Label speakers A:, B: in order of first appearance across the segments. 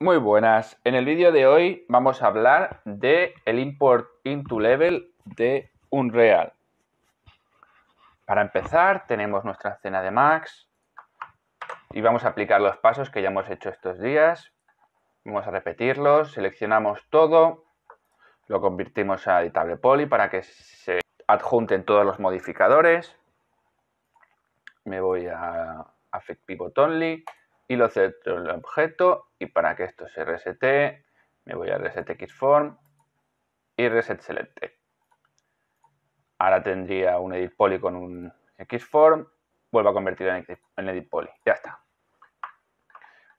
A: Muy buenas, en el vídeo de hoy vamos a hablar de el import into level de Unreal. Para empezar tenemos nuestra escena de Max y vamos a aplicar los pasos que ya hemos hecho estos días. Vamos a repetirlos, seleccionamos todo, lo convertimos a editable poly para que se adjunten todos los modificadores. Me voy a Affect Pivot Only y lo centro en el objeto y para que esto se resete me voy a reset xform y reset select. Ahora tendría un edit poly con un xform, vuelvo a convertirlo en, edit poly, ya está.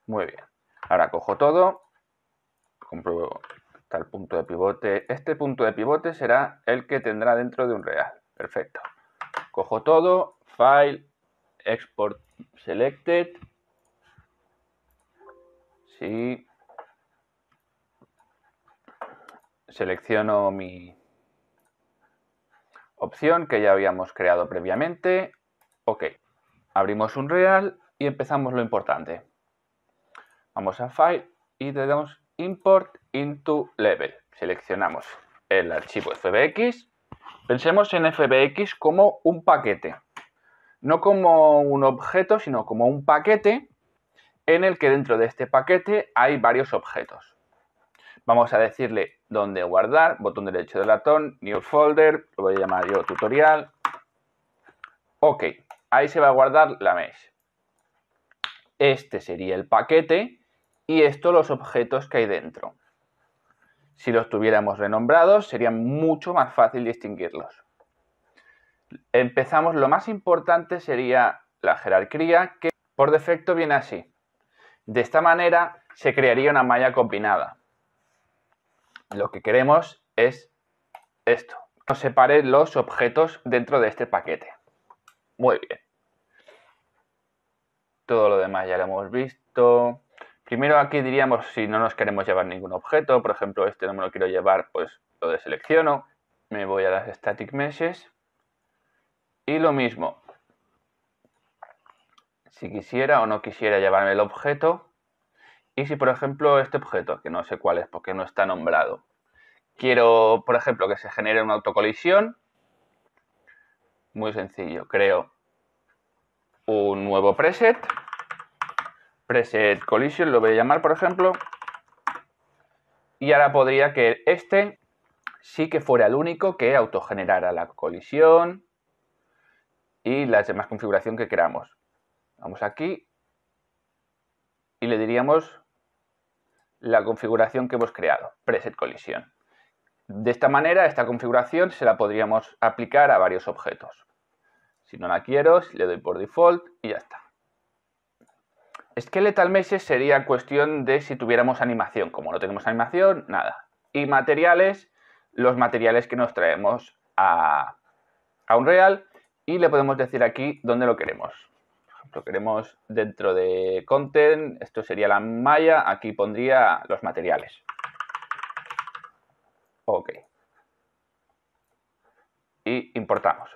A: Muy bien, ahora cojo todo, compruebo está el punto de pivote, este punto de pivote será el que tendrá dentro de un real, perfecto. Cojo todo, file, export selected, si selecciono mi opción que ya habíamos creado previamente, ok, abrimos un real y empezamos lo importante. Vamos a File y le damos Import into Level. Seleccionamos el archivo FBX. Pensemos en FBX como un paquete. No como un objeto, sino como un paquete en el que dentro de este paquete hay varios objetos. Vamos a decirle dónde guardar, botón derecho del latón, New Folder, lo voy a llamar yo tutorial. Ok, ahí se va a guardar la mesh. Este sería el paquete y estos los objetos que hay dentro. Si los tuviéramos renombrados sería mucho más fácil distinguirlos. Empezamos, lo más importante sería la jerarquía que por defecto viene así. De esta manera se crearía una malla combinada. Lo que queremos es esto. Nos separe los objetos dentro de este paquete. Muy bien. Todo lo demás ya lo hemos visto. Primero aquí diríamos si no nos queremos llevar ningún objeto. Por ejemplo, este no me lo quiero llevar, pues lo deselecciono. Me voy a las static meshes. Y lo mismo, si quisiera o no quisiera llevarme el objeto. Y si, por ejemplo, este objeto, que no sé cuál es porque no está nombrado, quiero, por ejemplo, que se genere una autocolisión, muy sencillo, creo un nuevo preset, preset collision, lo voy a llamar, por ejemplo, y ahora podría que este sí que fuera el único que autogenerara la colisión y las demás configuración que queramos. Vamos aquí y le diríamos la configuración que hemos creado, preset colisión. De esta manera, esta configuración se la podríamos aplicar a varios objetos. Si no la quiero, le doy por default y ya está. Skeletal Meshes sería cuestión de si tuviéramos animación. Como no tenemos animación, nada. Y materiales, los materiales que nos traemos a, a Unreal. Y le podemos decir aquí dónde lo queremos lo queremos dentro de content, esto sería la malla, aquí pondría los materiales. Ok. Y importamos.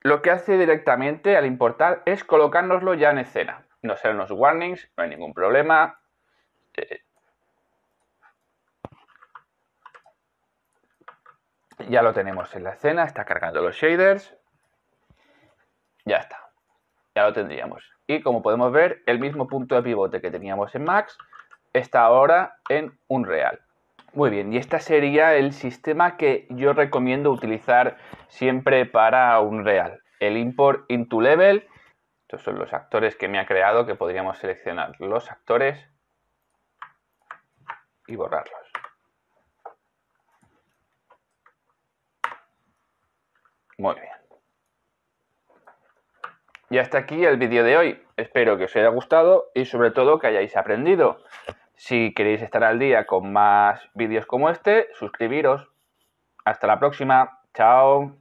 A: Lo que hace directamente al importar es colocárnoslo ya en escena. No serán los warnings, no hay ningún problema. Eh, ya lo tenemos en la escena, está cargando los shaders tendríamos. Y como podemos ver, el mismo punto de pivote que teníamos en Max está ahora en un real Muy bien, y este sería el sistema que yo recomiendo utilizar siempre para un real El import into level. Estos son los actores que me ha creado que podríamos seleccionar los actores y borrarlos. Muy bien. Y hasta aquí el vídeo de hoy. Espero que os haya gustado y sobre todo que hayáis aprendido. Si queréis estar al día con más vídeos como este, suscribiros. Hasta la próxima. Chao.